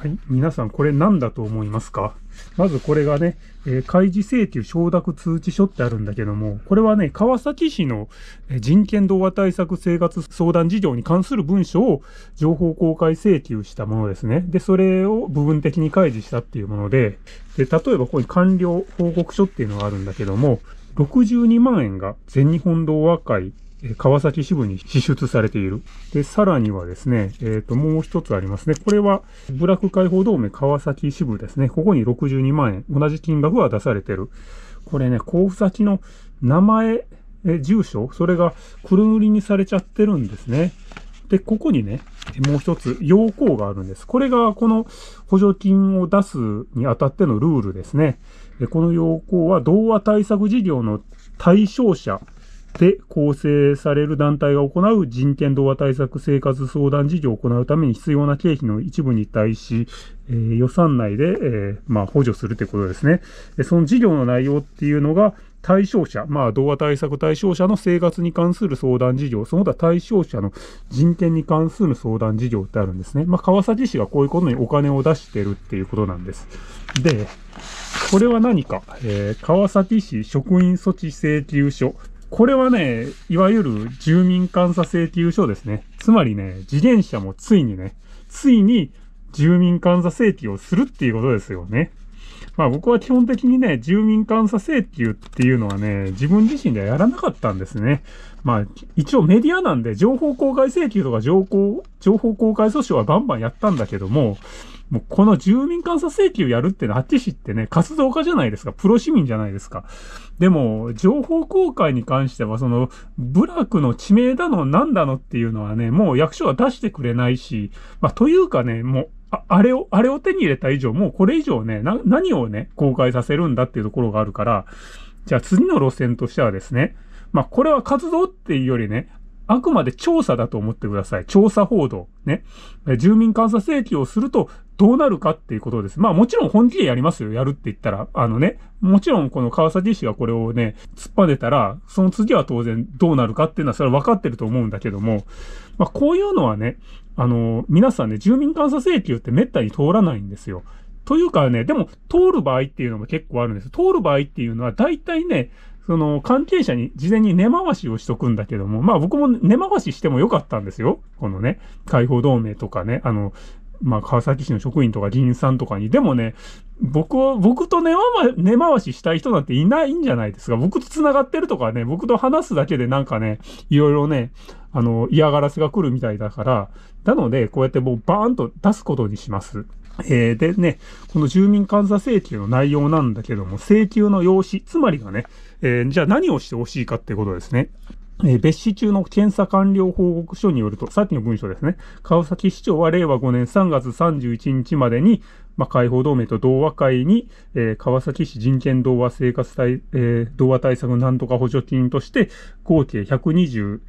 はい、皆さんこれ何だと思いますかまずこれがね、えー、開示請求承諾通知書ってあるんだけども、これはね、川崎市の人権童話対策生活相談事業に関する文書を情報公開請求したものですね。で、それを部分的に開示したっていうもので、で、例えばここに完了報告書っていうのがあるんだけども、62万円が全日本童話会川崎支部に支出されている。で、さらにはですね、えっ、ー、と、もう一つありますね。これは、ブラック解放同盟川崎支部ですね。ここに62万円、同じ金額は出されてる。これね、交付先の名前、え住所、それがくるりにされちゃってるんですね。で、ここにね、もう一つ要項があるんです。これがこの補助金を出すにあたってのルールですね。でこの要項は、同和対策事業の対象者、で構成される団体が行う人権童話対策生活相談事業を行うために必要な経費の一部に対し、えー、予算内で、えー、まあ、補助するということですね。その事業の内容っていうのが、対象者、まあ、童話対策対象者の生活に関する相談事業、その他対象者の人権に関する相談事業ってあるんですね。まあ、川崎市がこういうことにお金を出してるっていうことなんです。で、これは何か、えー、川崎市職員措置請求書これはね、いわゆる住民監査請求書ですね。つまりね、自転車もついにね、ついに住民監査請求をするっていうことですよね。まあ僕は基本的にね、住民監査請求っていうのはね、自分自身ではやらなかったんですね。まあ一応メディアなんで情報公開請求とか情報、情報公開訴訟はバンバンやったんだけども、もうこの住民監査請求やるってのは、あっち市ってね、活動家じゃないですか。プロ市民じゃないですか。でも、情報公開に関しては、その、部落の地名だの、なんだのっていうのはね、もう役所は出してくれないし、まあ、というかね、もう、ああれを、あれを手に入れた以上、もうこれ以上ね、な、何をね、公開させるんだっていうところがあるから、じゃあ次の路線としてはですね、まあ、これは活動っていうよりね、あくまで調査だと思ってください。調査報道。ね。住民監査請求をすると、どうなるかっていうことです。まあもちろん本気でやりますよ。やるって言ったら。あのね、もちろんこの川崎市がこれをね、突っぱねたら、その次は当然どうなるかっていうのはそれは分かってると思うんだけども、まあこういうのはね、あの、皆さんね、住民監査請求って滅多に通らないんですよ。というかね、でも通る場合っていうのも結構あるんです。通る場合っていうのは大体ね、その関係者に事前に根回しをしとくんだけども、まあ僕も根回ししてもよかったんですよ。このね、解放同盟とかね、あの、まあ、川崎市の職員とか議員さんとかに、でもね、僕を、僕と根回ししたい人なんていないんじゃないですか。僕と繋がってるとかね、僕と話すだけでなんかね、いろいろね、あの、嫌がらせが来るみたいだから、なので、こうやってもうバーンと出すことにします。えー、でね、この住民監査請求の内容なんだけども、請求の用紙、つまりがね、えー、じゃあ何をしてほしいかってことですね。えー、別紙中の検査完了報告書によると、さっきの文書ですね。川崎市長は令和5年3月31日までに、まあ、解放同盟と同和会に、えー、川崎市人権同和生活対、えー、同和対策なんとか補助金として、合計124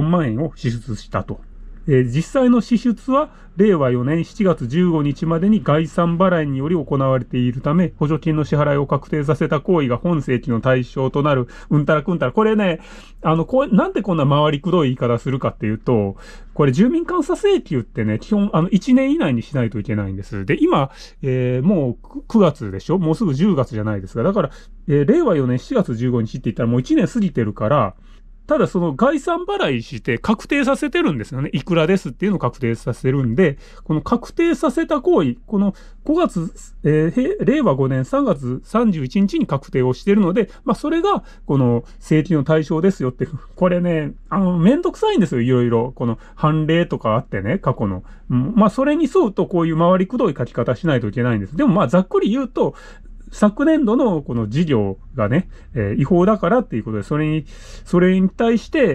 万円を支出したと。実際の支出は令和4年7月15日までに概算払いにより行われているため、補助金の支払いを確定させた行為が本請求の対象となる、うんたらくんたら。これね、あの、こう、なんでこんな回りくどい言い方するかっていうと、これ住民監査請求ってね、基本、あの、1年以内にしないといけないんです。で、今、えー、もう9月でしょもうすぐ10月じゃないですか。だから、えー、令和4年7月15日って言ったらもう1年過ぎてるから、ただその概算払いして確定させてるんですよね。いくらですっていうのを確定させるんで、この確定させた行為、この5月、えー、令和5年3月31日に確定をしてるので、まあそれがこの請求の対象ですよって、これね、あの、めんどくさいんですよ、いろいろ。この判例とかあってね、過去の。うん、まあそれに沿うとこういう回りくどい書き方しないといけないんです。でもまあざっくり言うと、昨年度のこの事業がね、えー、違法だからっていうことで、それに、それに対して、え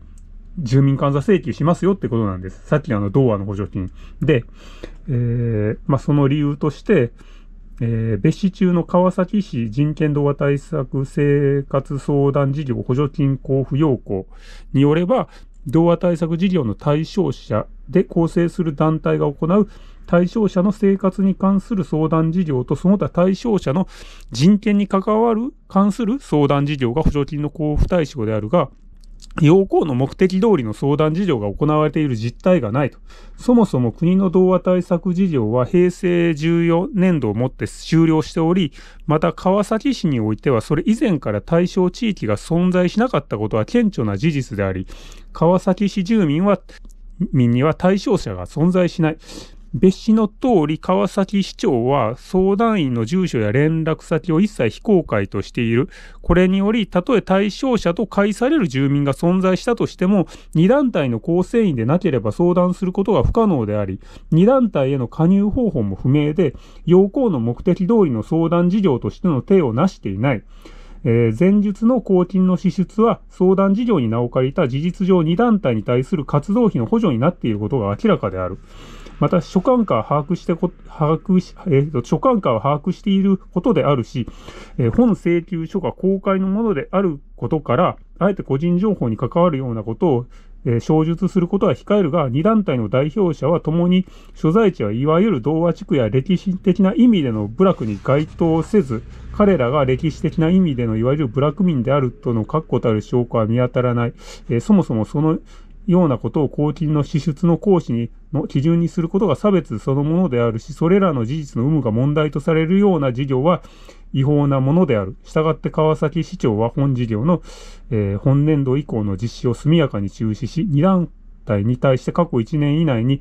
ー住民監査請求しますよってことなんです。さっきのあの、童話の補助金。で、えー、まあ、その理由として、えー、別市中の川崎市人権童話対策生活相談事業補助金交付要項によれば、童話対策事業の対象者で構成する団体が行う対象者の生活に関する相談事業と、その他対象者の人権に関わる、関する相談事業が補助金の交付対象であるが、要項の目的通りの相談事業が行われている実態がないと。そもそも国の童話対策事業は平成14年度をもって終了しており、また川崎市においてはそれ以前から対象地域が存在しなかったことは顕著な事実であり、川崎市住民は民には対象者が存在しない。別紙の通り川崎市長は相談員の住所や連絡先を一切非公開としている。これにより、たとえ対象者と介される住民が存在したとしても、二団体の構成員でなければ相談することが不可能であり、二団体への加入方法も不明で、要項の目的通りの相談事業としての手をなしていない。えー、前述の公金の支出は相談事業に名を借りた事実上二団体に対する活動費の補助になっていることが明らかである。また、所管下把握してこ、把握し、えっ、ー、所管下を把握していることであるし、えー、本請求書が公開のものであることから、あえて個人情報に関わるようなことを、えー、小述することは控えるが、2団体の代表者は共に、所在地はいわゆる童話地区や歴史的な意味での部落に該当せず、彼らが歴史的な意味でのいわゆる部落民であるとの確固たる証拠は見当たらない。えー、そもそもそのようなことを公金の支出の行使にの基準にすることが差別そのものであるし、それらの事実の有無が問題とされるような事業は違法なものである。したがって川崎市長は本事業の、えー、本年度以降の実施を速やかに中止し、2団体に対して過去1年以内に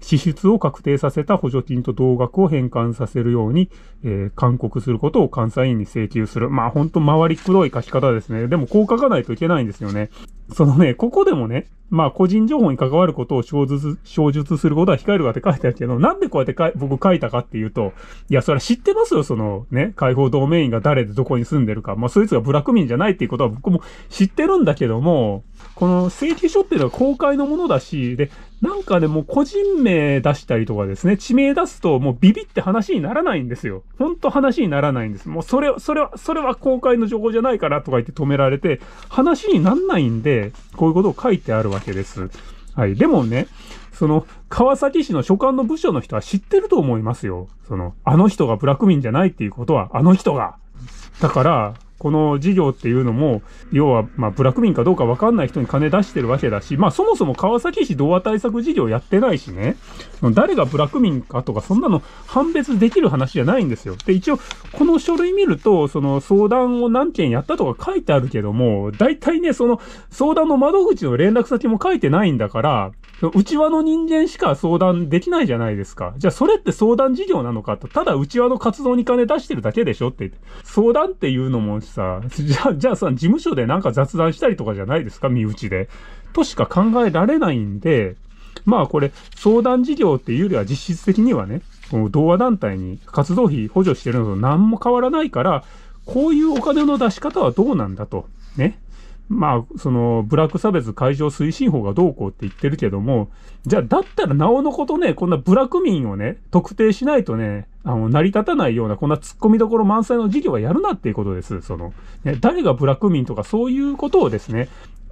支出を確定させた補助金と同額を返還させるように、えー、勧告することを監査委員に請求する。まあ本当回りくどい書き方ですね。でもこう書かないといけないんですよね。そのね、ここでもね、まあ個人情報に関わることを小述小述することは控えるわって書いてあるけど、なんでこうやって書僕書いたかっていうと、いや、それは知ってますよ、そのね、解放ドメインが誰でどこに住んでるか。まあそいつがブラック民じゃないっていうことは僕も知ってるんだけども、この請求書っていうのは公開のものだし、で、なんかでも個人名出したりとかですね、地名出すともうビビって話にならないんですよ。ほんと話にならないんです。もうそれ、それは、それは公開の情報じゃないからとか言って止められて、話になんないんで、で、こういうことを書いてあるわけです。はい。でもね、その、川崎市の所管の部署の人は知ってると思いますよ。その、あの人がブラックミンじゃないっていうことは、あの人が。だから、この事業っていうのも、要は、まあ、ブラック民かどうか分かんない人に金出してるわけだし、まあ、そもそも川崎市童話対策事業やってないしね、誰がブラック民かとか、そんなの判別できる話じゃないんですよ。で、一応、この書類見ると、その相談を何件やったとか書いてあるけども、大体ね、その相談の窓口の連絡先も書いてないんだから、内輪の人間しか相談できないじゃないですか。じゃあそれって相談事業なのかと、ただ内輪の活動に金出してるだけでしょって相談っていうのもさ、じゃあ、じゃあさ、事務所でなんか雑談したりとかじゃないですか、身内で。としか考えられないんで、まあこれ、相談事業っていうよりは実質的にはね、この同和団体に活動費補助してるのと何も変わらないから、こういうお金の出し方はどうなんだと。ね。まあ、その、ブラック差別解消推進法がどうこうって言ってるけども、じゃあ、だったらなおのことね、こんなブラック民をね、特定しないとね、あの、成り立たないような、こんな突っ込みどころ満載の事業はやるなっていうことです。その、ね、誰がブラック民とかそういうことをですね、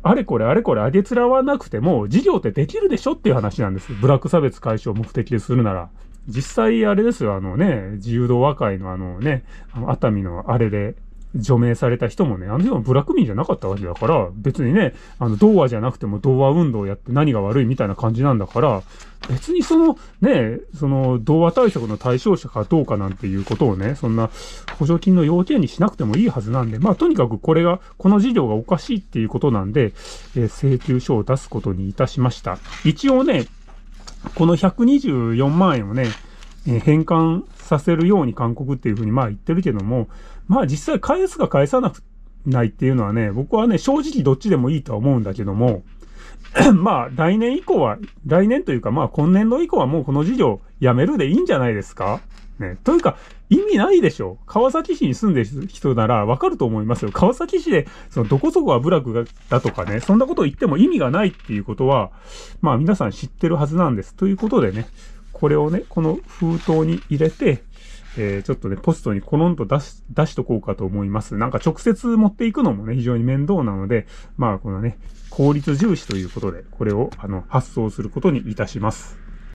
あれこれあれこれあげつらわなくても、事業ってできるでしょっていう話なんです。ブラック差別解消を目的でするなら。実際あれですよ、あのね、自由度和解のあのね、あの熱海のあれで、除名された人もね、あの人もブラックミンじゃなかったわけだから、別にね、あの、童話じゃなくても童話運動をやって何が悪いみたいな感じなんだから、別にその、ね、その、童話対策の対象者かどうかなんていうことをね、そんな補助金の要件にしなくてもいいはずなんで、まあ、とにかくこれが、この事業がおかしいっていうことなんで、えー、請求書を出すことにいたしました。一応ね、この124万円をね、えー、返還させるように勧告っていうふうにまあ言ってるけども、まあ実際返すか返さなくないっていうのはね、僕はね、正直どっちでもいいとは思うんだけども、まあ来年以降は、来年というかまあ今年度以降はもうこの事業やめるでいいんじゃないですかね。というか、意味ないでしょ。川崎市に住んでる人ならわかると思いますよ。川崎市で、そのどこそこは部落だとかね、そんなことを言っても意味がないっていうことは、まあ皆さん知ってるはずなんです。ということでね、これをね、この封筒に入れて、えー、ちょっとね、ポストにコロンと出し、出しとこうかと思います。なんか直接持っていくのもね、非常に面倒なので、まあ、このね、効率重視ということで、これを、あの、発送することにいたします。